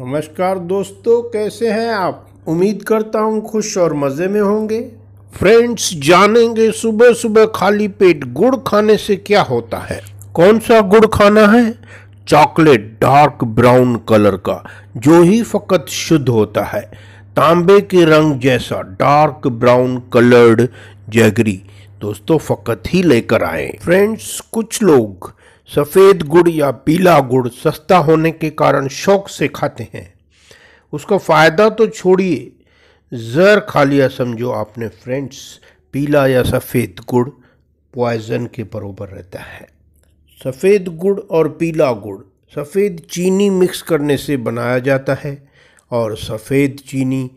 नमस्कार दोस्तों कैसे हैं आप उम्मीद करता हूँ खुश और मज़े में होंगे फ्रेंड्स जानेंगे सुबह सुबह खाली पेट गुड़ खाने से क्या होता है कौन सा गुड़ खाना है चॉकलेट डार्क ब्राउन कलर का जो ही फकत शुद्ध होता है तांबे के रंग जैसा डार्क ब्राउन कलर्ड जैगरी दोस्तों फकत ही लेकर आए फ्रेंड्स कुछ लोग सफ़ेद गुड़ या पीला गुड़ सस्ता होने के कारण शौक से खाते हैं उसका फ़ायदा तो छोड़िए ज़र खा लिया समझो आपने फ्रेंड्स पीला या सफ़ेद गुड़ पॉइजन के बरोबर रहता है सफ़ेद गुड़ और पीला गुड़ सफ़ेद चीनी मिक्स करने से बनाया जाता है और सफ़ेद चीनी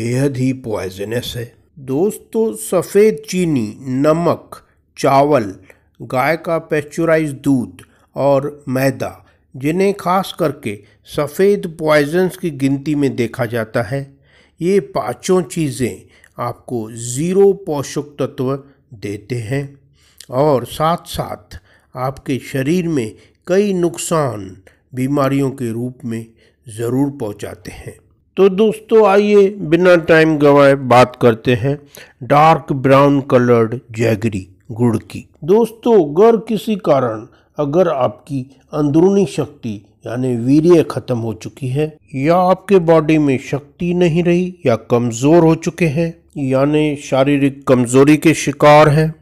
बेहद ही पॉइजनस है दोस्तों सफ़ेद चीनी नमक चावल गाय का पेस्चुराइज दूध और मैदा जिन्हें खास करके सफ़ेद पॉइजन्स की गिनती में देखा जाता है ये पांचों चीज़ें आपको ज़ीरो पोषक तत्व देते हैं और साथ साथ आपके शरीर में कई नुकसान बीमारियों के रूप में ज़रूर पहुंचाते हैं तो दोस्तों आइए बिना टाइम गवाए बात करते हैं डार्क ब्राउन कलर्ड जैगरी गुड़ की दोस्तों अगर किसी कारण अगर आपकी अंदरूनी शक्ति यानी वीर्य खत्म हो चुकी है या आपके बॉडी में शक्ति नहीं रही या कमज़ोर हो चुके हैं यानी शारीरिक कमज़ोरी के शिकार हैं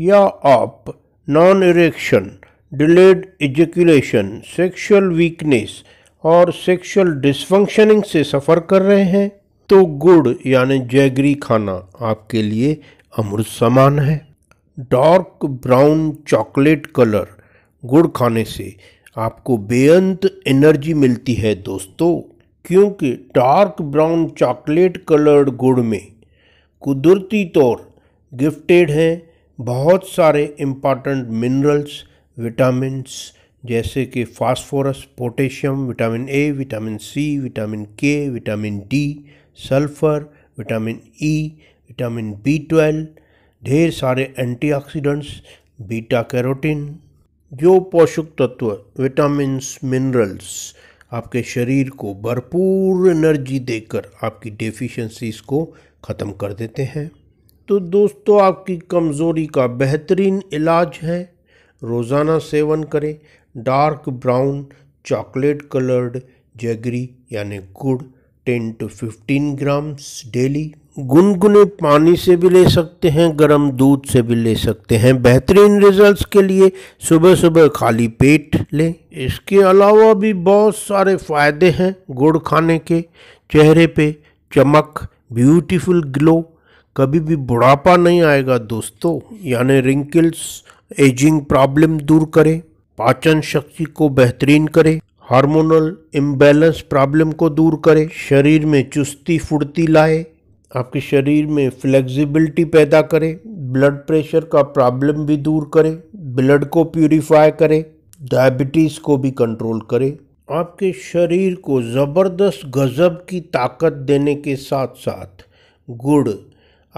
या आप non erection delayed ejaculation sexual weakness और सेक्सुअल डिसफंक्शनिंग से सफ़र कर रहे हैं तो गुड़ यानी जैगरी खाना आपके लिए अमृत समान है डार्क ब्राउन चॉकलेट कलर गुड़ खाने से आपको बेअंत एनर्जी मिलती है दोस्तों क्योंकि डार्क ब्राउन चॉकलेट कलर्ड गुड़ में कुदरती तौर गिफ्टेड हैं बहुत सारे इम्पॉर्टेंट मिनरल्स विटामिन जैसे कि phosphorus potassium vitamin A vitamin C vitamin K vitamin D sulphur vitamin E vitamin B twelve ढेर सारे एंटीऑक्सीडेंट्स बीटा कैरोटीन जो पोषक तत्व विटामिन्स मिनरल्स आपके शरीर को भरपूर एनर्जी देकर आपकी डेफिशिएंसीज को ख़त्म कर देते हैं तो दोस्तों आपकी कमज़ोरी का बेहतरीन इलाज है रोज़ाना सेवन करें dark brown chocolate coloured jaggery यानी गुड़ 10 टू 15 ग्राम्स डेली गुनगुने पानी से भी ले सकते हैं गर्म दूध से भी ले सकते हैं बेहतरीन रिजल्ट्स के लिए सुबह सुबह खाली पेट लें इसके अलावा भी बहुत सारे फ़ायदे हैं गुड़ खाने के चेहरे पे चमक ब्यूटीफुल ग्लो कभी भी बुढ़ापा नहीं आएगा दोस्तों यानी रिंकल्स एजिंग प्रॉब्लम दूर करें पाचन शक्ति को बेहतरीन करें हार्मोनल इम्बेलेंस प्रॉब्लम को दूर करें शरीर में चुस्ती फुर्ती लाए आपके शरीर में फ्लेक्सिबिलिटी पैदा करे ब्लड प्रेशर का प्रॉब्लम भी दूर करे ब्लड को प्यूरिफाई करे डायबिटीज़ को भी कंट्रोल करे आपके शरीर को ज़बरदस्त गज़ब की ताकत देने के साथ साथ गुड़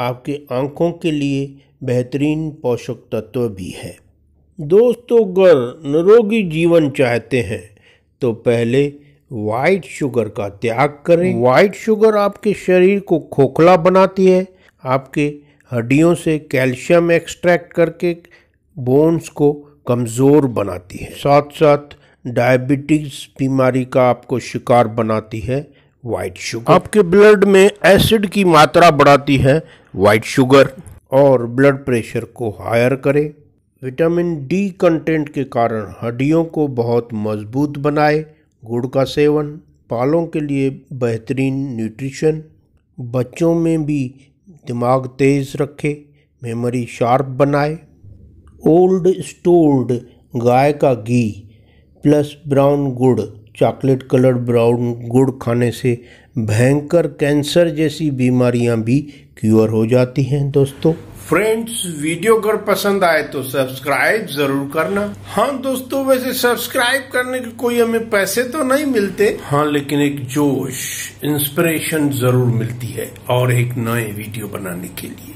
आपके आँखों के लिए बेहतरीन पोषक तत्व भी है दोस्तों अगर निरोगी जीवन चाहते हैं तो पहले वाइट शुगर का त्याग करें वाइट शुगर आपके शरीर को खोखला बनाती है आपके हड्डियों से कैल्शियम एक्सट्रैक्ट करके बोन्स को कमज़ोर बनाती है साथ साथ डायबिटीज़ बीमारी का आपको शिकार बनाती है वाइट शुगर आपके ब्लड में एसिड की मात्रा बढ़ाती है वाइट शुगर और ब्लड प्रेशर को हायर करे विटामिन डी कंटेंट के कारण हड्डियों को बहुत मजबूत बनाए गुड़ का सेवन पालों के लिए बेहतरीन न्यूट्रिशन बच्चों में भी दिमाग तेज़ रखे मेमोरी शार्प बनाए ओल्ड स्टोर्ड गाय का घी प्लस ब्राउन गुड़ चॉकलेट कलर ब्राउन गुड़ खाने से भयंकर कैंसर जैसी बीमारियां भी क्योर हो जाती हैं दोस्तों फ्रेंड्स वीडियो अगर पसंद आए तो सब्सक्राइब जरूर करना हाँ दोस्तों वैसे सब्सक्राइब करने के कोई हमें पैसे तो नहीं मिलते हाँ लेकिन एक जोश इंस्पिरेशन जरूर मिलती है और एक नए वीडियो बनाने के लिए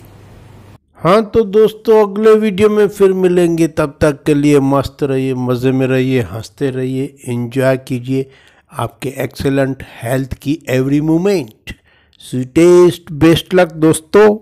हाँ तो दोस्तों अगले वीडियो में फिर मिलेंगे तब तक के लिए मस्त रहिए मज़े में रहिए हंसते रहिए एंजॉय कीजिए आपके एक्सेलेंट हेल्थ की every moment sweetest best luck दोस्तों